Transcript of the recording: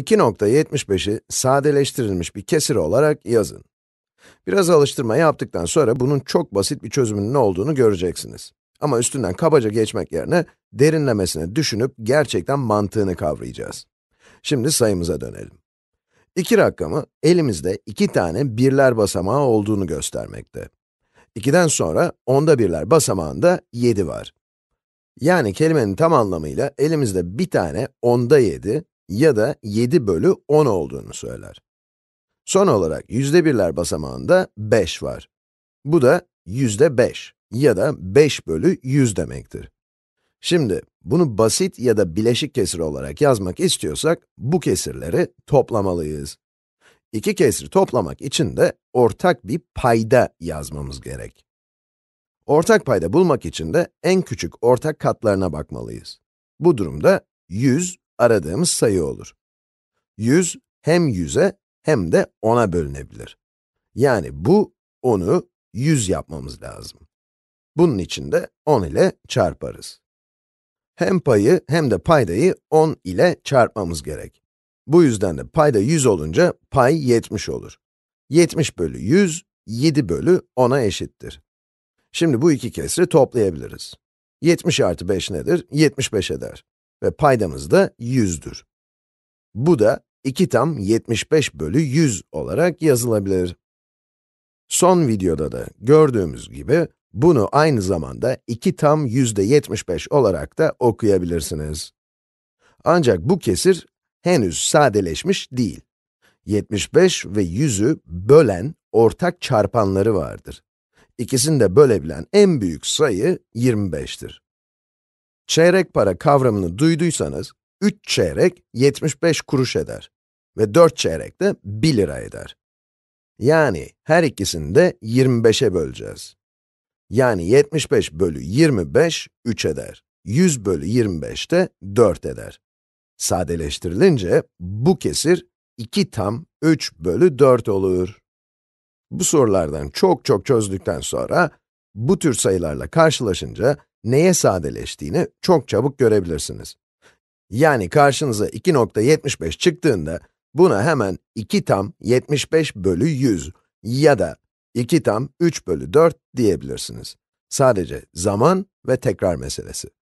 2.75'i sadeleştirilmiş bir kesir olarak yazın. Biraz alıştırma yaptıktan sonra bunun çok basit bir çözümünün olduğunu göreceksiniz. Ama üstünden kabaca geçmek yerine derinlemesine düşünüp gerçekten mantığını kavrayacağız. Şimdi sayımıza dönelim. İki rakamı elimizde iki tane birler basamağı olduğunu göstermekte. 2'den sonra onda birler basamağında 7 var. Yani kelimenin tam anlamıyla elimizde bir tane onda 7 ya da 7 bölü 10 olduğunu söyler. Son olarak yüzde birler basamağında 5 var. Bu da yüzde 5 ya da 5 bölü 100 demektir. Şimdi, bunu basit ya da bileşik kesir olarak yazmak istiyorsak, bu kesirleri toplamalıyız. İki kesir toplamak için de ortak bir payda yazmamız gerek. Ortak payda bulmak için de en küçük ortak katlarına bakmalıyız. Bu durumda 100 aradığımız sayı olur. 100 hem 100'e hem de 10'a bölünebilir. Yani bu onu 100 yapmamız lazım. Bunun için de 10 ile çarparız. Hem payı hem de paydayı 10 ile çarpmamız gerek. Bu yüzden de payda 100 olunca pay 70 olur. 70 bölü 100, 7 bölü 10'a eşittir. Şimdi bu iki kesri toplayabiliriz. 70 artı 5 nedir? 75 eder ve paydamız da 100'dür. Bu da 2 tam 75 bölü 100 olarak yazılabilir. Son videoda da gördüğümüz gibi, bunu aynı zamanda 2 tam yüzde 75 olarak da okuyabilirsiniz. Ancak bu kesir henüz sadeleşmiş değil. 75 ve 100'ü bölen ortak çarpanları vardır. İkisini de bölebilen en büyük sayı 25'tir. Çeyrek para kavramını duyduysanız, 3 çeyrek 75 kuruş eder ve 4 çeyrek de 1 lira eder. Yani her ikisini de 25'e böleceğiz. Yani 75 bölü 25, 3 eder. 100 bölü 25 de 4 eder. Sadeleştirilince bu kesir 2 tam 3 bölü 4 olur. Bu sorulardan çok çok çözdükten sonra, bu tür sayılarla karşılaşınca neye sadeleştiğini çok çabuk görebilirsiniz. Yani karşınıza 2.75 çıktığında, buna hemen 2 tam 75 bölü 100 ya da 2 tam 3 bölü 4 diyebilirsiniz. Sadece zaman ve tekrar meselesi.